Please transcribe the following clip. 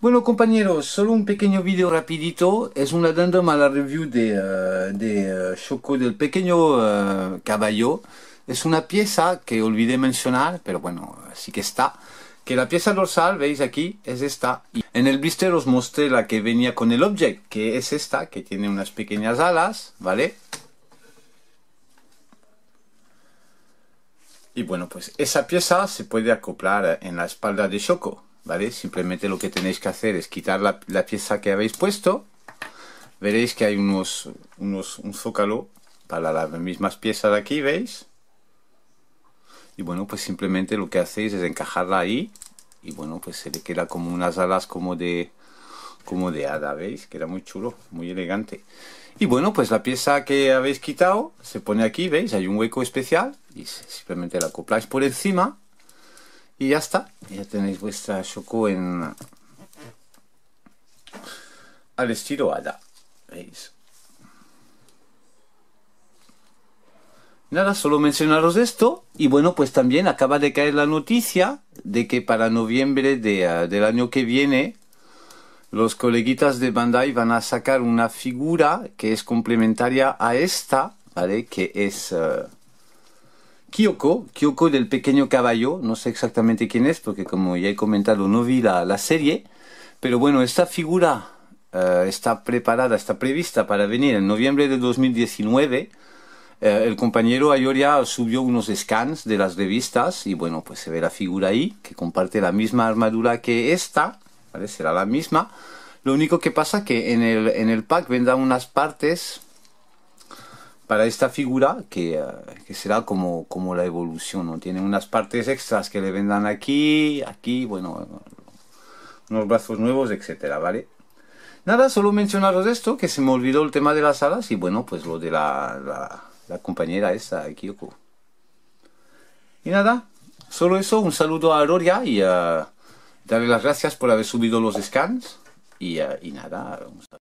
Bueno compañeros, solo un pequeño video rapidito, es un addendum a la review de, eh, de eh, Choco del Pequeño eh, Caballo. Es una pieza que olvidé mencionar, pero bueno, sí que está. Que la pieza dorsal, veis aquí, es esta. Y en el blister os mostré la que venía con el object, que es esta, que tiene unas pequeñas alas, ¿vale? Y bueno, pues esa pieza se puede acoplar en la espalda de Choco. ¿vale? Simplemente lo que tenéis que hacer es quitar la, pieza que habéis puesto. Veréis que hay unos, unos, un zócalo para las mismas piezas de aquí, ¿veis? Y bueno, pues simplemente lo que hacéis es encajarla ahí y bueno, pues se le queda como unas alas como de como de hada, ¿veis? Queda muy chulo, muy elegante. Y bueno, pues la pieza que habéis quitado se pone aquí, ¿veis? Hay un hueco especial y simplemente la acopláis por encima y ya está ya tenéis vuestra Shoko en al estilo Ada Nada, solo mencionaros esto. Y bueno, pues también acaba de caer la noticia de que para noviembre ah, del año que viene, los coleguitas de Bandai van a sacar una figura que es complementaria a esta, ¿vale? Que es ah, Kyoko, Kyoko del pequeño caballo, no sé exactamente quién es, porque como ya he comentado, no vi la, serie, pero bueno, esta figura eh, está preparada, está prevista para venir en noviembre de 2019. Eh, el compañero Ayoria subió unos scans de las revistas y bueno, pues se ve la figura ahí, que comparte la misma armadura que esta, ¿vale? Será la misma. Lo único que pasa que en el, en el pack vendrán unas partes para esta figura eh, que, será como, como, la evolución, ¿no? Tiene unas partes extras que le vendan aquí, aquí, bueno, unos brazos nuevos, etcétera, ¿vale? Nada, solo mencionaros esto, que se me olvidó el tema de las alas y bueno, pues lo de la, compañera esa, Kyoko. Y nada, solo eso, un saludo a Aurora y darle las gracias por haber subido los scans y, eh, y nada, un